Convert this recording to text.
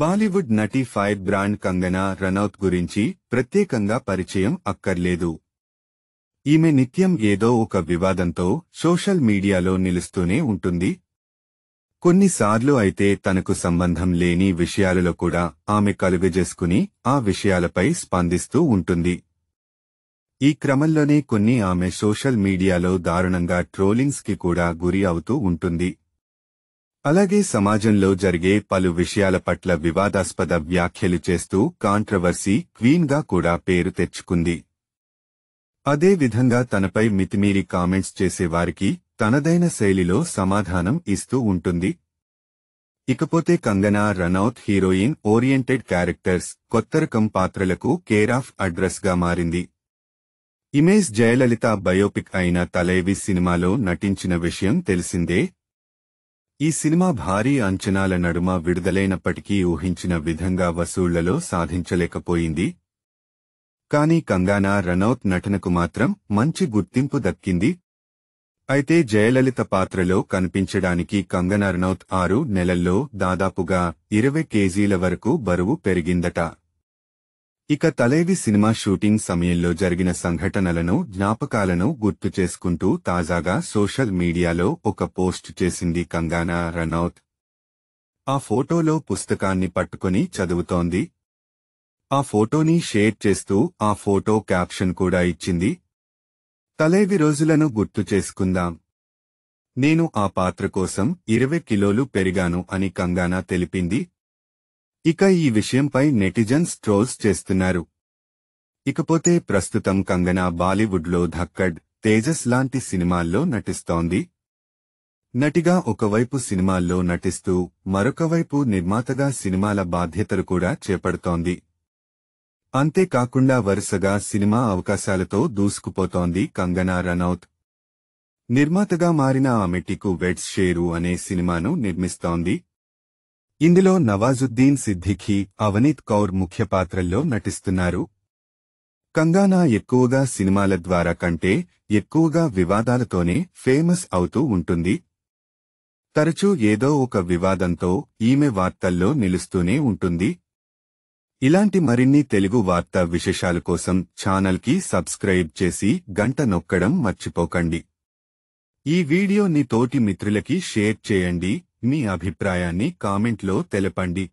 బాలీవుడ్ నటి fire brand Kangana Ranaut గురించి ప్రత్యేకంగా పరిచయం అక్కర్లేదు ఈమె నిత్యం ఏదో ఒక వివాదంతో సోషల్ మీడియాలో నిలుస్తూనే ఉంటుంది కొన్నిసార్లు అయితే తనకు సంబంధం లేని విషయాలలో కూడా ఆమె కలుగజేసుకుని ఆ విషయాలపై స్పందిస్తూ ఉంటుంది ఈ క్రమంలోనే కొన్ని ఆమె సోషల్ మీడియాలో దారుణంగా ట్రోలింగ్స్కి కూడా గురి అవుతూ ఉంటుంది అలాగే సమాజంలో జరిగే పలు విషయాల పట్ల వివాదాస్పద వ్యాఖ్యలు చేస్తూ కాంట్రవర్సీ క్వీన్గా కూడా పేరు తెచ్చుకుంది అదే విధంగా తనపై మితిమీరి కామెంట్స్ చేసేవారికి తనదైన శైలిలో సమాధానం ఇస్తూ ఉంటుంది ఇకపోతే Kangana Ranaut heroine oriented characters కొత్త రకం పాత్రలకు కేర్ ఆఫ్ అడ్రస్గా మారింది ఇమేజ్ జయలలిత బయోపిక్ అయిన తలైవి సినిమాలో నటించిన విషయం తెలిసిందే ఈ సినిమా భారీ అంచనాల నడుమ విడుదలైనప్పటికీ ఊహించిన విధంగా వసూళ్లలో సాధించలేకపోయింది కానీ కంగానా రనౌత్ నటనకు మాత్రం మంచి గుర్తింపు దక్కింది అయితే జయలలిత పాత్రలో కనిపించడానికి కంగనా రనౌత్ ఆరు నెలల్లో దాదాపుగా ఇరవై కేజీల వరకు బరువు పెరిగిందట ఇక తలేవి సినిమా షూటింగ్ సమయంలో జరిగిన సంఘటనలను జ్ఞాపకాలను గుర్తు చేసుకుంటూ తాజాగా సోషల్ మీడియాలో ఒక పోస్ట్ చేసింది కంగానా రనౌత్ ఆ ఫోటోలో పుస్తకాన్ని పట్టుకుని చదువుతోంది ఆ ఫోటోని షేర్ చేస్తూ ఆ ఫోటో క్యాప్షన్ కూడా ఇచ్చింది తలేవి రోజులను గుర్తు చేసుకుందాం నేను ఆ పాత్ర కోసం ఇరవై కిలోలు పెరిగాను అని కంగానా తెలిపింది ఇక ఈ విషయంపై నెటిజన్స్ ట్రోల్స్ చేస్తున్నారు ఇకపోతే ప్రస్తుతం కంగనా బాలీవుడ్లో ధక్కడ్ తేజస్ లాంటి సినిమాల్లో నటిస్తోంది నటిగా ఒకవైపు సినిమాల్లో నటిస్తూ మరొకవైపు నిర్మాతగా సినిమాల బాధ్యతలు కూడా చేపడుతోంది అంతేకాకుండా వరుసగా సినిమా అవకాశాలతో దూసుకుపోతోంది కంగనా రనౌత్ నిర్మాతగా మారిన ఆమెటికు వెడ్స్ షేరు అనే సినిమాను నిర్మిస్తోంది ఇందులో నవాజుద్దీన్ సిద్దిఖీ అవనీత్ కౌర్ ముఖ్య పాత్రల్లో నటిస్తున్నారు కంగానా ఎక్కువగా సినిమాల ద్వారా కంటే ఎక్కువగా వివాదాలతోనే ఫేమస్ అవుతూ ఉంటుంది తరచూ ఏదో ఒక వివాదంతో ఈమె వార్తల్లో నిలుస్తూనే ఉంటుంది ఇలాంటి మరిన్ని తెలుగు వార్తా విశేషాల కోసం ఛానల్కి సబ్స్క్రైబ్ చేసి గంట నొక్కడం మర్చిపోకండి ఈ వీడియోని తోటి మిత్రులకి షేర్ చేయండి మీ అభిప్రాయాన్ని కామెంట్లో తెలపండి